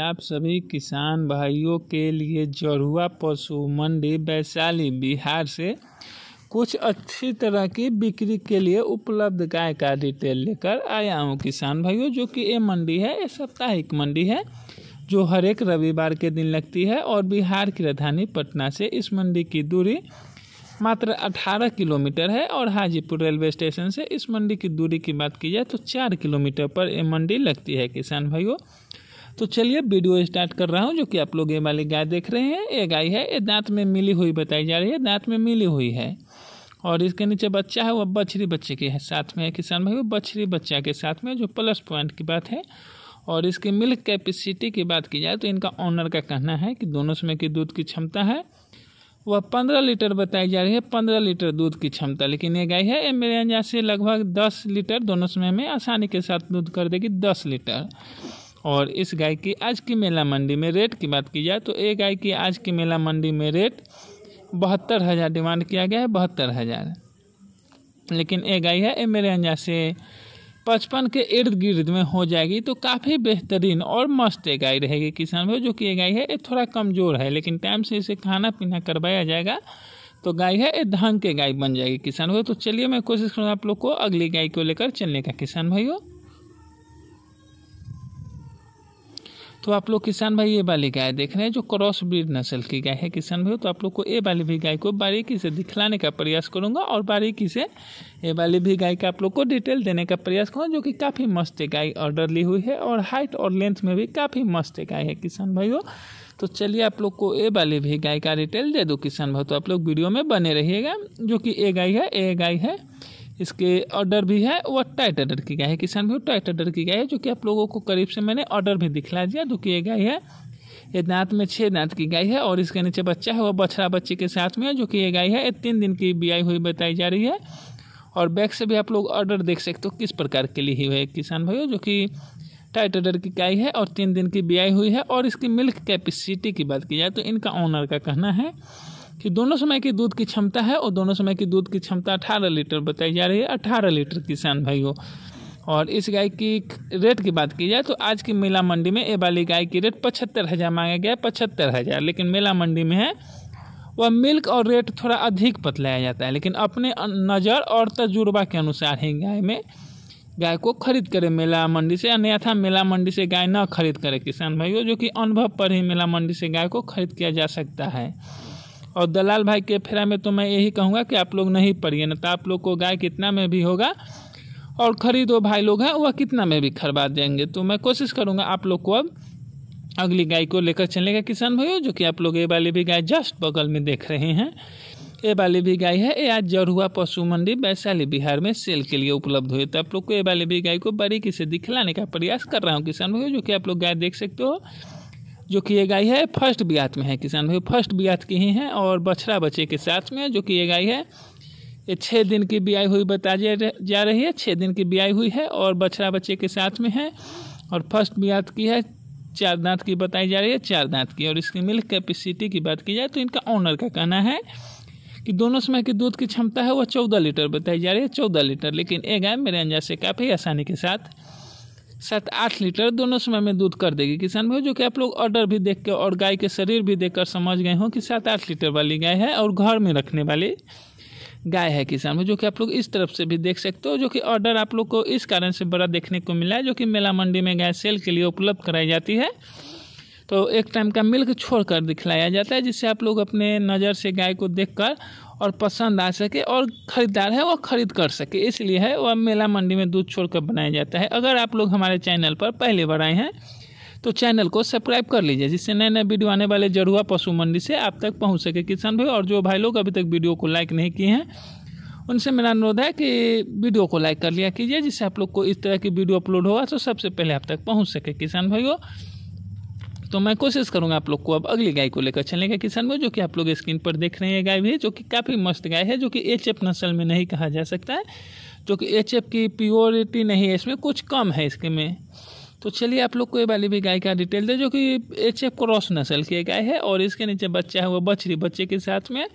आप सभी किसान भाइयों के लिए जरुआ पशु मंडी वैशाली बिहार से कुछ अच्छी तरह की बिक्री के लिए उपलब्ध गाय का डिटेल लेकर आया हूँ किसान भाइयों जो कि ये मंडी है ये साप्ताहिक मंडी है जो हर एक रविवार के दिन लगती है और बिहार की राजधानी पटना से इस मंडी की दूरी मात्र 18 किलोमीटर है और हाजीपुर रेलवे स्टेशन से इस मंडी की दूरी की बात की जाए तो चार किलोमीटर पर ये मंडी लगती है किसान भाइयों तो चलिए वीडियो स्टार्ट कर रहा हूँ जो कि आप लोग ये वाली गाय देख रहे हैं ये गाय है ये दांत में मिली हुई बताई जा रही है दांत में मिली हुई है और इसके नीचे बच्चा है वह बछरी बच्चे के है साथ में है किसान भाई वो बछरी बच्चा के साथ में जो प्लस पॉइंट की बात है और इसकी मिल्क कैपेसिटी की बात की जाए तो इनका ऑनर का कहना है कि दोनों समय की दूध की क्षमता है वह पंद्रह लीटर बताई जा रही है पंद्रह लीटर दूध की क्षमता लेकिन ये गाय है ये मेरे अंदाज से लगभग दस लीटर दोनों समय में आसानी के साथ दूध कर देगी दस लीटर और इस गाय की आज की मेला मंडी में रेट की बात की जाए तो एक गाय की आज की मेला मंडी में रेट बहत्तर हज़ार डिमांड किया गया है बहत्तर हज़ार लेकिन एक गाय है ये मेरे अंदाज से पचपन के इर्द गिर्द में हो जाएगी तो काफ़ी बेहतरीन और मस्त एक गाय रहेगी किसान भाई जो कि ये गाय है ये थोड़ा कमज़ोर है लेकिन टाइम से इसे खाना पीना करवाया जाएगा तो गाय है ये धान के गाय बन जाएगी किसान भाई तो चलिए मैं कोशिश करूँगा आप लोग को अगली गाय को लेकर चलने का किसान भाइयों तो आप लोग किसान भाई ये वाली गाय देख रहे हैं जो क्रॉस ब्रीड नस्ल की गाय है किसान भाई तो आप लोग को ये वाली भी गाय को बारीकी से दिखलाने का प्रयास करूँगा और बारीकी से ये वाली भी गाय का आप लोग को डिटेल देने का प्रयास करूँगा जो कि काफ़ी मस्त गाय ऑर्डर ली हुई है और हाइट और लेंथ में भी काफ़ी मस्त गाय है किसान भाइयों तो चलिए आप लोग को ए वाली भी गाय का डिटेल दे दो किसान भाई तो आप लोग वीडियो में बने रहिएगा जो कि ए गाय है ए गाय है इसके ऑर्डर भी है वो टाइट ऑर्डर की गई है किसान भी टाइट ऑर्डर की गई है जो कि आप लोगों को करीब से मैंने ऑर्डर भी दिखला दिया जो कि ये गाय है ये दांत में छः दांत की गाय है और इसके नीचे बच्चा है वह बछड़ा बच्चे के साथ में है जो कि ये गाय है ये तीन दिन की बियाई हुई बताई जा रही है और बैग से भी आप लोग ऑर्डर देख सकते हो किस प्रकार के लिए हुए किसान भाइयों जो कि टाइट ऑर्डर की गाय है और तीन दिन की बियाई हुई है और इसकी मिल्क कैपेसिटी की बात की जाए तो इनका ऑनर का कहना है कि दोनों समय की दूध की क्षमता है और दोनों समय की दूध की क्षमता अठारह लीटर बताई जा रही है अठारह लीटर किसान भाइयों और इस गाय की रेट की बात की जाए तो आज की मेला मंडी में ए वाली गाय की रेट पचहत्तर हज़ार मांगा गया है पचहत्तर हज़ार लेकिन मेला मंडी में है वह मिल्क और रेट थोड़ा अधिक बतलाया जाता है लेकिन अपने नज़र और तजुर्बा के अनुसार ही गाय में गाय को खरीद करें मेला मंडी से अन्यथा मेला मंडी से गाय न खरीद करें किसान भाइयों जो कि अनुभव पर ही मेला मंडी से गाय को खरीद किया जा सकता है और दलाल भाई के फेरा में तो मैं यही कहूँगा कि आप लोग नहीं पढ़िए ना तो आप लोग को गाय कितना में भी होगा और ख़रीदो भाई लोग हैं वह कितना में भी खरवा देंगे तो मैं कोशिश करूँगा आप लोग को अब अगली गाय को लेकर चलेगा किसान भाइयों जो कि आप लोग ये वाली भी गाय जस्ट बगल में देख रहे हैं ये वाली भी गाय है ये आज जरुआ पशु मंडी वैशाली बिहार में सेल के लिए उपलब्ध हुई तो आप लोग को ये वाली भी गाय को बारीकी से दिखलाने का प्रयास कर रहा हूँ किसान भाइयों जो कि आप लोग गाय देख सकते हो जो कि ये गाय है फर्स्ट ब्यात में है किसान भाई फर्स्ट ब्यात की ही है और बछड़ा बच्चे के साथ में जो कि ये गाय है ये छः दिन की बियाई हुई बता जा रही है छः दिन की बियाई हुई है और बछड़ा बच्चे के साथ में है और फर्स्ट ब्यात की है चार दांत की बताई जा रही है चार दांत की और इसकी मिल्क कैपेसिटी की बात की जाए तो इनका ऑनर का कहना है कि दोनों समय की दूध की क्षमता है वह चौदह लीटर बताई जा रही है चौदह लीटर लेकिन ये गाय मेरे अंजा से काफ़ी आसानी के साथ सात आठ लीटर दोनों समय में दूध कर देगी किसान भाई जो कि आप लोग ऑर्डर भी देख के और गाय के शरीर भी देख समझ गए हों कि सात आठ लीटर वाली गाय है और घर में रखने वाली गाय है किसान में जो कि आप लोग इस तरफ से भी देख सकते हो जो कि ऑर्डर आप लोग को इस कारण से बड़ा देखने को मिला है जो कि मेला मंडी में गाय सेल के लिए उपलब्ध कराई जाती है तो एक टाइम का मिल्क छोड़कर दिखलाया जाता है जिससे आप लोग अपने नज़र से गाय को देखकर और पसंद आ सके और ख़रीदार है वो ख़रीद कर सके इसलिए है वह मेला मंडी में दूध छोड़कर बनाया जाता है अगर आप लोग हमारे चैनल पर पहले बार आए हैं तो चैनल को सब्सक्राइब कर लीजिए जिससे नए नए वीडियो आने वाले जरूर पशु मंडी से आप तक पहुँच सके किसान भाई और जो भाई लोग अभी तक वीडियो को लाइक नहीं किए हैं उनसे मेरा अनुरोध है कि वीडियो को लाइक कर लिया कीजिए जिससे आप लोग को इस तरह की वीडियो अपलोड होगा तो सबसे पहले आप तक पहुँच सके किसान भाइयों तो मैं कोशिश करूँगा आप लोग को अब अगली गाय को लेकर चलने का किसान में जो कि आप लोग स्क्रीन पर देख रहे हैं गाय भी जो कि काफ़ी मस्त गाय है जो कि एच एफ नस्ल में नहीं कहा जा सकता है जो कि एच एफ की प्योरिटी नहीं है इसमें कुछ कम है इसके में तो चलिए आप लोग को ये वाली भी गाय का डिटेल दे जो कि एच एफ क्रॉस नस्ल की गाय है और इसके नीचे बच्चा है हुआ बछरी बच्चे के साथ में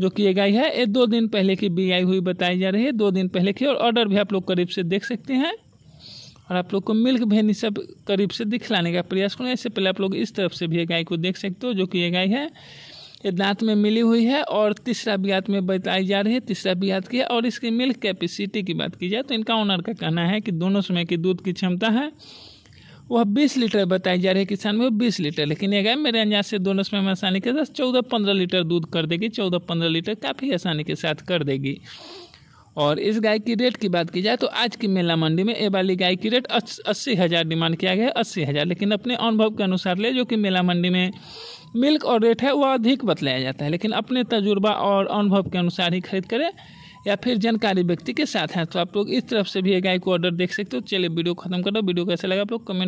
जो कि ये गाय है ये दो दिन पहले की बी आई हुई बताई जा रही है दो दिन पहले की और ऑर्डर भी आप लोग करीब से देख सकते हैं और आप लोग को मिल्क भेनी सब करीब से दिखलाने का प्रयास करें इससे पहले आप लोग इस तरफ से भी ये गाय को देख सकते हो जो कि ये गाय है ये दांत में मिली हुई है और तीसरा ब्यात में बताई जा रही है तीसरा ब्यात की है और इसकी मिल्क कैपेसिटी की बात की जाए तो इनका ओनर का कहना है कि दोनों समय की दूध की क्षमता है वह 20 लीटर बताई जा रही है किसान में वो 20 लीटर लेकिन ये गाय मेरे अंजाज से दोनों समय में आसानी के साथ चौदह पंद्रह लीटर दूध कर देगी चौदह पंद्रह लीटर काफ़ी आसानी के साथ कर देगी और इस गाय की रेट की बात की जाए तो आज की मेला मंडी में ए वाली गाय की रेट अस्सी हज़ार डिमांड किया गया है अस्सी हज़ार लेकिन अपने अनुभव के अनुसार ले जो कि मेला मंडी में मिल्क और रेट है वह अधिक बतलाया जाता है लेकिन अपने तजुर्बा और अनुभव के अनुसार ही खरीद करें या फिर जानकारी व्यक्ति के साथ हैं तो आप लोग इस तरफ से भी गाय को ऑर्डर देख सकते हो चलिए वीडियो खत्म करो वीडियो कैसे लगा आप लोग कमेंट